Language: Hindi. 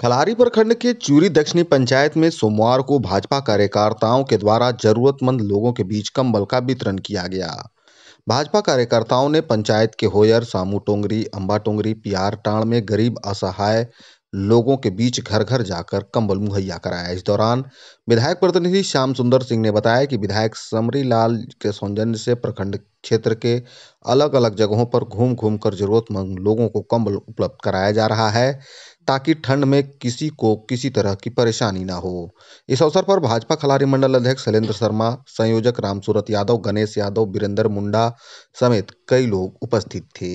खलारी प्रखंड के चूरी दक्षिणी पंचायत में सोमवार को भाजपा कार्यकर्ताओं के द्वारा जरूरतमंद लोगों के बीच कंबल का वितरण किया गया भाजपा कार्यकर्ताओं ने पंचायत के होयर सामू टोंगरी अम्बा टोंगरी पियार टाण में गरीब असहाय लोगों के बीच घर घर जाकर कंबल मुहैया कराया इस दौरान विधायक प्रतिनिधि श्याम सुंदर सिंह ने बताया कि विधायक समरी लाल के सौजन्य से प्रखंड क्षेत्र के अलग अलग जगहों पर घूम घूम कर जरूरतमंद लोगों को कंबल उपलब्ध कराया जा रहा है ताकि ठंड में किसी को किसी तरह की परेशानी ना हो इस अवसर पर भाजपा खलारी मंडल अध्यक्ष शैलेंद्र शर्मा संयोजक रामसूरत यादव गणेश यादव बीरेंद्र मुंडा समेत कई लोग उपस्थित थे